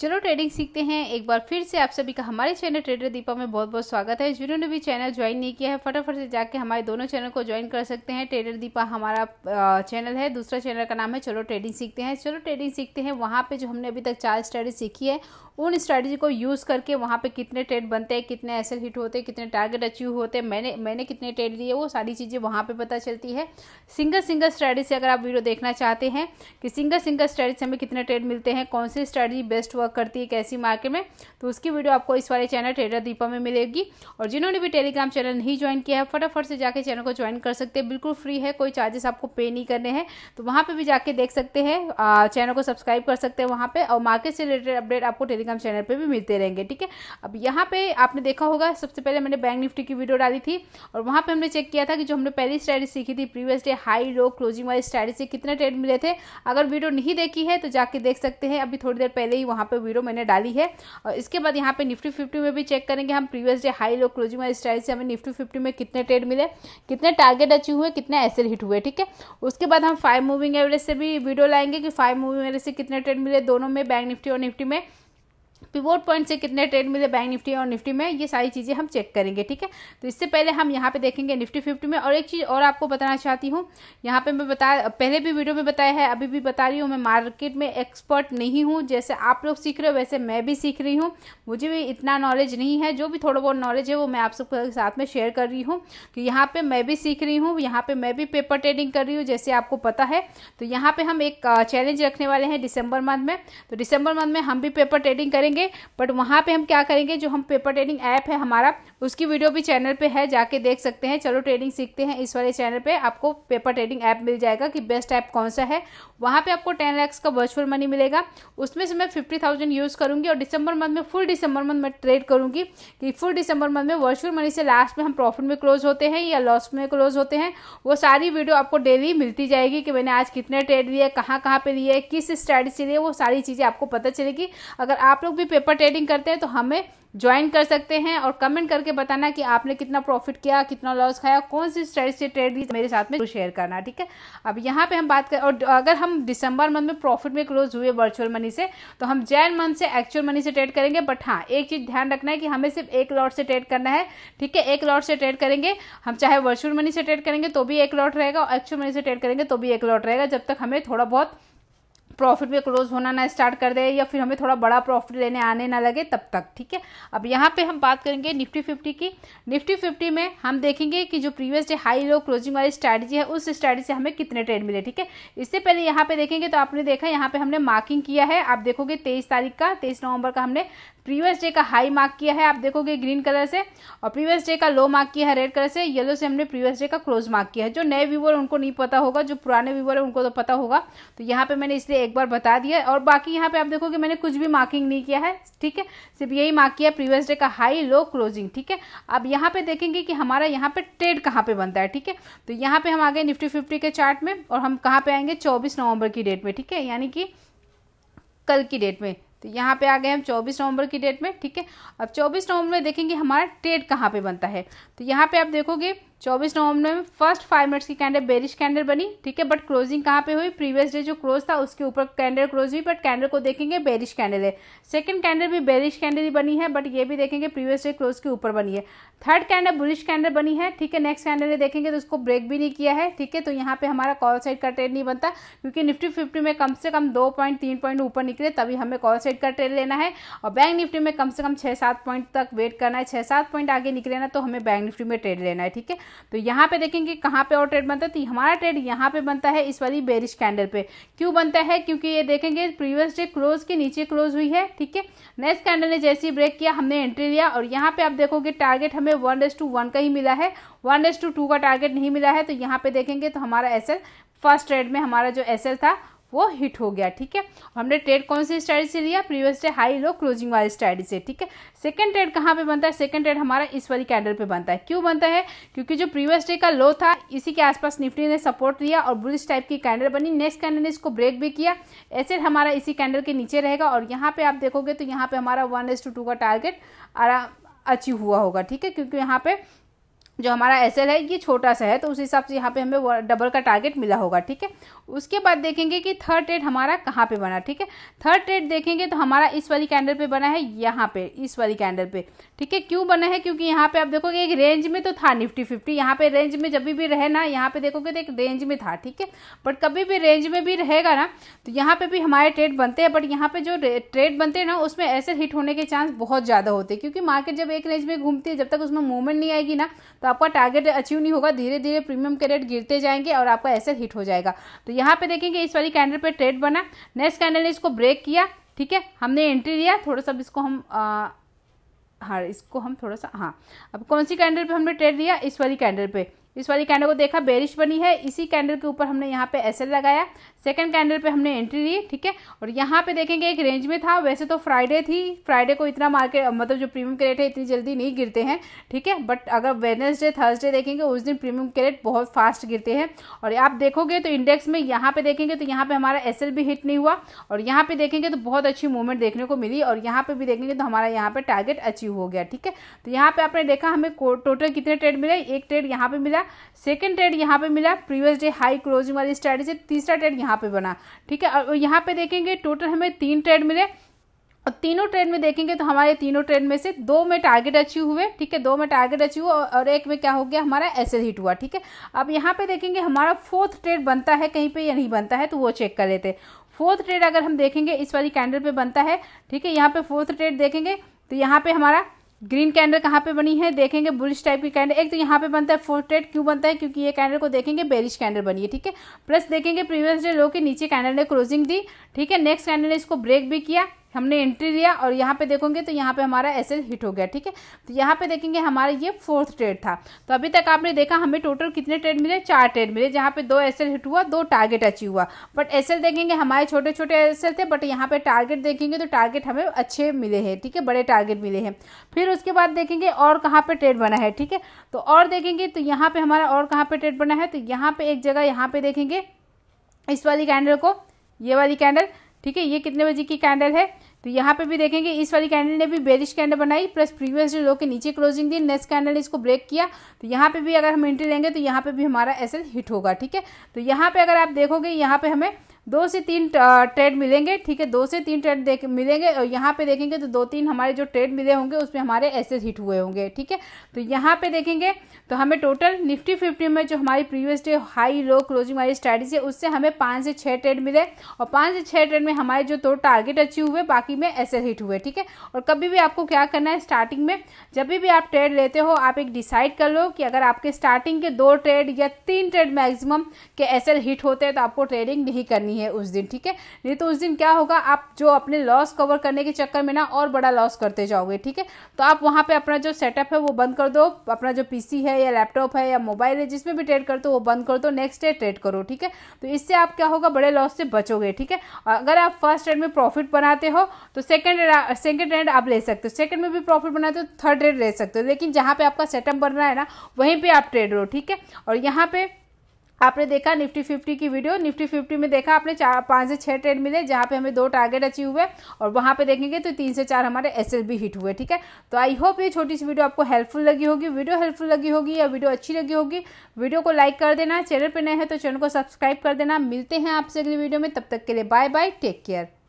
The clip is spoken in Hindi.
चलो ट्रेडिंग सीखते हैं एक बार फिर से आप सभी का हमारे चैनल ट्रेडर दीपा में बहुत बहुत स्वागत है जिन्होंने भी चैनल ज्वाइन नहीं किया है फटाफट से जाके हमारे दोनों चैनल को ज्वाइन कर सकते हैं ट्रेडर दीपा हमारा चैनल है दूसरा चैनल का नाम है चलो ट्रेडिंग सीखते हैं चलो ट्रेडिंग सीखते हैं वहाँ पर जो हमने अभी तक चार स्ट्रेटेजी सीखी है उन स्ट्रैटेजी को यूज़ करके वहाँ पे कितने ट्रेड बनते हैं कितने एस हिट होते हैं कितने टारगेट अचीव होते हैं मैंने मैंने कितने ट्रेड लिए वो सारी चीज़ें वहाँ पे पता चलती है सिंगल सिंगल स्ट्रैटेजी से अगर आप वीडियो देखना चाहते हैं कि सिंगल सिंगल स्ट्रैटेजी से हमें कितने ट्रेड मिलते हैं कौन सी स्ट्रैटेजी बेस्ट वर्क वर्क करती है कैसी मार्केट में तो उसकी वीडियो आपको इस वाले चैनल ट्रेडर दीपा में मिलेगी और जिन्होंने भी टेलीग्राम चैनल नहीं ज्वाइन किया है फटाफट से जाके चैनल को ज्वाइन कर सकते हैं बिल्कुल फ्री है कोई चार्जेस आपको पे नहीं करने हैं तो वहाँ पर भी जाके देख सकते हैं चैनल को सब्सक्राइब कर सकते हैं वहाँ पर और मार्केट से रिलेटेड अपडेट आपको टेलीग्राम चैनल पर भी मिलते रहेंगे ठीक है अब यहाँ पर आपने देखा होगा सबसे पहले मैंने बैंक निफ्टी की वीडियो डाली थी और वहाँ पर हमने चेक किया था कि जो हमने पहली स्ट्रैटी सीखी थी previous day high low closing वाली से कितने ट्रेड मिले थे अगर वीडियो नहीं देखी है तो जाके देख सकते हैं अभी थोड़ी देर पहले ही वहाँ पर वीडियो मैंने डाली है और इसके बाद यहाँ पे निफ्टी फिफ्टी में भी चेक करेंगे हम previous day high low closing वाली स्टाइल से हमें निफ्टी फिफ्टी में कितने ट्रेड मिले कितने टारगेट अचीव हुए कितने ऐसे हिट हुए ठीक है उसके बाद हम फाइव मूविंग एवरेज से भी वीडियो लाएंगे कि फाइव मूविंग एवरेज से कितने ट्रेड मिले दोनों में बैंक निफ्टी और निफ्टी में पिवोट पॉइंट से कितने ट्रेड मिले बैंक निफ्टी और निफ्टी में ये सारी चीज़ें हम चेक करेंगे ठीक है तो इससे पहले हम यहाँ पे देखेंगे निफ्टी फिफ्टी में और एक चीज़ और आपको बताना चाहती हूँ यहाँ पे मैं बता पहले भी वीडियो में बताया है अभी भी बता रही हूँ मैं मार्केट में एक्सपर्ट नहीं हूँ जैसे आप लोग सीख रहे हो वैसे मैं भी सीख रही हूँ मुझे भी इतना नॉलेज नहीं है जो भी थोड़ा बहुत नॉलेज है वो मैं आप सबके साथ में शेयर कर रही हूँ कि तो यहाँ पर मैं भी सीख रही हूँ यहाँ पर मैं भी पेपर ट्रेडिंग कर रही हूँ जैसे आपको पता है तो यहाँ पर हम एक चैलेंज रखने वाले हैं दिसंबर मंथ में तो दिसंबर मंथ में हम भी पेपर ट्रेडिंग करेंगे करेंगे बट वहाँ पे हम क्या करेंगे जो हम पेपर ट्रेडिंग ऐप है हमारा उसकी वीडियो भी चैनल पे है जाके देख सकते हैं चलो ट्रेडिंग सीखते हैं इस वाले चैनल पे आपको पेपर ट्रेडिंग ऐप मिल जाएगा कि बेस्ट ऐप कौन सा है वहाँ पे आपको टेन लैक्स का वर्चुअल मनी मिलेगा उसमें से मैं फिफ्टी यूज़ करूँगी और डिसंबर मंथ में फुल डिसंबर मंथ में ट्रेड करूँगी कि फुल डिसंबर मंथ में वर्चुअल मनी से लास्ट में हम प्रॉफिट में क्लोज होते हैं या लॉस में क्लोज होते हैं वो सारी वीडियो आपको डेली मिलती जाएगी कि मैंने आज कितने ट्रेड लिए कहाँ कहाँ पर लिए किस स्ट्रैटेजी लिए वो सारी चीज़ें आपको पता चलेगी अगर आप लोग भी पेपर ट्रेडिंग करते हैं तो हमें ज्वाइन कर सकते हैं और कमेंट करके बताना कि आपने कितना प्रॉफिट किया कितना लॉस खाया कौन सी स्ट्रेटजी ट्रेड ली मेरे साथ में शेयर करना ठीक है अब यहाँ पे हम बात करें और अगर हम दिसंबर मंथ में प्रॉफिट में क्लोज हुए वर्चुअल मनी से तो हम जैन मंथ से एक्चुअल मनी से ट्रेड करेंगे बट हाँ एक चीज़ ध्यान रखना है कि हमें सिर्फ एक लॉट से ट्रेड करना है ठीक है एक लॉट से ट्रेड करेंगे हम चाहे वर्चुअल मनी से ट्रेड करेंगे तो भी एक लॉट रहेगा और एक्चुअल मनी से ट्रेड करेंगे तो भी एक लॉट रहेगा जब तक हमें थोड़ा बहुत प्रॉफिट में क्लोज होना ना स्टार्ट कर दे या फिर हमें थोड़ा बड़ा प्रॉफिट लेने आने ना लगे तब तक ठीक है अब यहाँ पे हम बात करेंगे निफ्टी फिफ्टी की निफ्टी फिफ्टी में हम देखेंगे कि जो previous day high low closing वाली स्ट्रैटेजी है उस स्ट्रैटेजी से हमें कितने ट्रेड मिले ठीक है इससे पहले यहाँ पे देखेंगे तो आपने देखा यहाँ पे हमने मार्किंग किया है आप देखोगे तेईस तारीख का तेईस नवंबर का हमने प्रीवियस डे का हाई मार्क किया है आप देखोगे ग्रीन कलर से और प्रीवियस डे का लो मार्क किया है रेड कलर से येलो से हमने प्रीवियस डे का क्लोज मार्क किया है जो नए व्यूवर उनको नहीं पता होगा जो पुराने व्यूवर है उनको तो पता होगा तो यहाँ पे मैंने इसलिए एक बार बता दिया और बाकी यहाँ पे आप देखोगे मैंने कुछ भी मार्किंग नहीं किया है ठीक है सिर्फ यही मार्क किया प्रीवियस डे का हाई लो क्लोजिंग ठीक है अब यहाँ पे देखेंगे कि हमारा यहाँ पे ट्रेड कहाँ पे बनता है ठीक है तो यहाँ पे हम आ गए निफ्टी फिफ्टी के चार्ट में और हम कहाँ पे आएंगे चौबीस नवंबर की डेट में ठीक है यानी कि कल की डेट में तो यहाँ पे आ गए हम 24 नवंबर की डेट में ठीक है अब 24 नवंबर में देखेंगे हमारा ट्रेड कहाँ पे बनता है तो यहाँ पे आप देखोगे 24 नवंबर में फर्स्ट फाइव मिनट्स की कैंडल बेरिश कैंडल बनी ठीक है बट क्लोजिंग कहाँ पे हुई प्रीवियस डे जो क्लोज था उसके ऊपर कैंडल क्लोज हुई बट कैंडल को देखेंगे बेरिश कैंडल है सेकंड कैंडल भी बेरिश कैंडल ही बनी है बट ये भी देखेंगे प्रीवियस डे क्लोज के ऊपर बनी है थर्ड कैंडल बुलिश कैंडल बनी है ठीक है नेक्स्ट कैंडल देखेंगे तो उसको ब्रेक भी नहीं किया है ठीक है तो यहाँ पे हमारा कॉल साइड का ट्रेड नहीं बनता क्योंकि निफ्टी फिफ्टी में कम से कम दो पॉइंट तीन पॉइंट ऊपर निकले तभी हमें कॉल साइड का ट्रेड लेना है और बैंक निफ्टी में कम से कम छः सात पॉइंट तक वेट करना है छः सात पॉइंट आगे निकले ना तो हमें बैंक निफ्टी में ट्रेड लेना है ठीक है तो यहाँ पे देखेंगे कहाँ पे और ट्रेड बनता है तो हमारा ट्रेड यहाँ पे बनता है इस वाली बेरिश कैंडल पे क्यों बनता है क्योंकि ये देखेंगे प्रीवियस डे क्लोज के नीचे क्लोज हुई है ठीक है नेक्स्ट कैंडल ने जैसे ही ब्रेक किया हमने एंट्री लिया और यहाँ पे आप देखोगे टारगेट हमें वन डेस टू वन का ही मिला है वन डेस टू टू का टारगेट नहीं मिला है तो यहाँ पे देखेंगे तो हमारा एस फर्स्ट ट्रेड में हमारा जो एस था वो हिट हो गया ठीक है हमने ट्रेड कौन सी स्टडी से लिया previous day high low closing वाली स्टडी से ठीक है सेकंड ट्रेड कहाँ पे बनता है सेकंड ट्रेड हमारा इस वाली कैंडल पे बनता है क्यों बनता है क्योंकि जो प्रीवियस डे का लो था इसी के आसपास निफ्टी ने सपोर्ट लिया और बुलिस टाइप की कैंडल बनी नेक्स्ट कैंडल ने इसको ब्रेक भी किया ऐसे हमारा इसी कैंडल के नीचे रहेगा और यहाँ पर आप देखोगे तो यहाँ पर हमारा वन का टारगेट अचीव हुआ होगा ठीक है क्योंकि यहाँ पे जो हमारा एस है ये छोटा सा है तो उस हिसाब से यहाँ पे हमें डबल का टारगेट मिला होगा ठीक है उसके बाद देखेंगे कि थर्ड ट्रेड हमारा कहाँ पे बना ठीक है थर्ड ट्रेड देखेंगे तो हमारा इस वाली कैंडल पे बना है यहाँ पे इस वाली कैंडल पे ठीक है क्यों बना है क्योंकि यहाँ पे आप देखोगे एक रेंज में तो था निफ्टी फिफ्टी यहाँ पे रेंज में जब भी रहे ना यहाँ पे देखोगे तो एक रेंज में था ठीक है बट कभी भी रेंज में भी रहेगा ना तो यहाँ पे भी हमारे ट्रेड बनते हैं बट यहाँ पे जो ट्रेड बनते हैं ना उसमें ऐसे हिट होने के चांस बहुत ज़्यादा होते हैं क्योंकि मार्केट जब एक रेंज में घूमती है जब तक उसमें मूवमेंट नहीं आएगी ना तो आपका टारगेट अचीव नहीं होगा धीरे धीरे प्रीमियम के रेट गिरते जाएंगे और आपका ऐसे हिट हो जाएगा तो यहाँ पे देखेंगे इस वाली कैंडल पे ट्रेड बना नेक्स्ट कैंडल ने इसको ब्रेक किया ठीक है हमने एंट्री लिया थोड़ा सा इसको हम आ, हाँ इसको हम थोड़ा सा हाँ अब कौन सी कैंडल पे हमने ट्रेड लिया इस वाली कैंडल पे इस वाली कैंडल को देखा बेरिश बनी है इसी कैंडल के ऊपर हमने यहाँ पे एस लगाया सेकंड कैंडल पे हमने एंट्री ली ठीक है और यहाँ पे देखेंगे एक रेंज में था वैसे तो फ्राइडे थी फ्राइडे को इतना मार्केट मतलब जो प्रीमियम के रेट है इतनी जल्दी नहीं गिरते हैं ठीक है बट अगर वेनसडे थर्सडे देखेंगे उस दिन प्रीमियम के रेट बहुत फास्ट गिरते हैं और आप देखोगे तो इंडेक्स में यहाँ पे देखेंगे तो यहाँ पे हमारा एस भी हिट नहीं हुआ और यहाँ पे देखेंगे तो बहुत अच्छी मूवमेंट देखने को मिली और यहाँ पे भी देखेंगे तो हमारा यहाँ पे टारगेट अचीव हो गया ठीक है तो यहाँ पे आपने देखा हमें टोटल कितने ट्रेड मिले एक ट्रेड यहाँ पे मिला गया सेकेंड ट्रेड यहाँ पे मिला प्रीवियस डे हाई क्लोजिंग वाली स्ट्रेटी से तीसरा ट्रेड यहाँ पे बना ठीक है और यहाँ पे देखेंगे टोटल हमें तीन ट्रेड मिले और तीनों ट्रेड में देखेंगे तो हमारे तीनों ट्रेड में से दो में टारगेट अचीव हुए ठीक है दो में टारगेट अचीव हुआ और एक में क्या हो गया हमारा एस एल हिट हुआ ठीक है अब यहाँ पे देखेंगे हमारा फोर्थ ट्रेड बनता है कहीं पे या नहीं बनता है तो वो चेक कर लेते फोर्थ ट्रेड अगर हम देखेंगे इस वाली कैंडल पे बनता है ठीक है यहाँ पे फोर्थ ट्रेड देखेंगे तो यहाँ पे हमारा ग्रीन कैंडल कहाँ पे बनी है देखेंगे बुलिश टाइप की कैंडल एक तो यहाँ पे बनता है फोर्टेड क्यों बनता है क्योंकि ये कैंडल को देखेंगे बेरिश कैंडल बनी है ठीक है प्लस देखेंगे प्रीवियस डे लो के नीचे कैंडल ने क्लोजिंग दी ठीक है नेक्स्ट कैंडल ने इसको ब्रेक भी किया हमने एंट्री लिया और यहाँ पे देखोगे तो यहाँ पे हमारा एल हिट हो गया ठीक है तो यहाँ पे देखेंगे हमारा ये फोर्थ ट्रेड था तो अभी तक आपने देखा हमें टोटल कितने ट्रेड मिले चार ट्रेड मिले जहाँ पे दो एस हिट हुआ दो टारगेट अचीव हुआ बट एस देखेंगे हमारे छोटे छोटे एस थे बट यहाँ पे टारगेट देखेंगे तो टारगेट हमें अच्छे मिले हैं ठीक है बड़े टारगेट मिले हैं फिर उसके बाद देखेंगे और कहाँ पर ट्रेड बना है ठीक है तो और देखेंगे तो यहाँ पर हमारा और कहाँ पर ट्रेड बना है तो यहाँ पर एक जगह यहाँ पर देखेंगे इस वाली कैंडल को ये वाली कैंडल ठीक है ये कितने बजे की कैंडल है तो यहाँ पे भी देखेंगे इस वाली कैंडल ने भी बेरिश कैंडल बनाई प्लस प्रीवियस जो लो के नीचे क्लोजिंग दी नेक्स्ट कैंडल ने इसको ब्रेक किया तो यहाँ पे भी अगर हम एंट्री लेंगे तो यहाँ पे भी हमारा एस हिट होगा ठीक है तो यहाँ पे अगर आप देखोगे यहाँ पे हमें दो से तीन ट्रेड मिलेंगे ठीक है दो से तीन ट्रेड देख मिलेंगे और यहाँ पे देखेंगे तो दो तीन हमारे जो ट्रेड मिले होंगे उसमें हमारे ऐसे हिट हुए होंगे ठीक है तो यहाँ पे देखेंगे तो हमें टोटल निफ्टी फिफ्टी में जो हमारी previous day high low closing वाली स्ट्रैटेजी है उससे हमें पाँच से छः ट्रेड मिले और पाँच से छः ट्रेड में हमारे जो दो टारगेट अचीव हुए बाकी में ऐसे हिट हुए ठीक है और कभी भी आपको क्या करना है स्टार्टिंग में जब भी आप ट्रेड लेते हो आप एक डिसाइड कर लो कि अगर आपके स्टार्टिंग के दो ट्रेड या तीन ट्रेड मैक्सिमम के ऐसे हिट होते हैं तो आपको ट्रेडिंग नहीं करनी है है उस दिन ठीक है नहीं तो उस दिन क्या होगा आप जो अपने लॉस कवर करने के चक्कर में ना और बड़ा लॉस करते जाओगे ठीक है तो आप वहाँ पर अपना जो सेटअप है वो बंद कर दो अपना जो पी है या लैपटॉप है या मोबाइल है जिसमें भी ट्रेड करते हो वो बंद कर दो नेक्स्ट डे ट्रेड करो ठीक है तो इससे आप क्या होगा बड़े लॉस से बचोगे ठीक है अगर आप फर्स्ट ट्रेड में प्रॉफिट बनाते हो तो सेकेंड सेकेंड ट्रेड आप ले सकते हो सेकेंड में भी प्रॉफिट बनाते हो थर्ड ट्रेड ले सकते हो लेकिन जहाँ पे आपका सेटअप बन रहा है ना वहीं पर आप ट्रेड रहो ठीक है और यहाँ पे आपने देखा निफ्टी फिफ्टी की वीडियो निफ्टी फिफ्टी में देखा आपने चार पाँच से छः ट्रेड मिले जहाँ पे हमें दो टारगेट अचीव हुए और वहाँ पे देखेंगे तो तीन से चार हमारे एस हिट हुए ठीक है तो आई होप ये छोटी सी वीडियो आपको हेल्पफुल लगी होगी वीडियो हेल्पफुल लगी होगी या वीडियो अच्छी लगी होगी वीडियो को लाइक कर देना चैनल पर नए हैं तो चैनल को सब्सक्राइब कर देना मिलते हैं आपसे अगली वीडियो में तब तक के लिए बाय बाय टेक केयर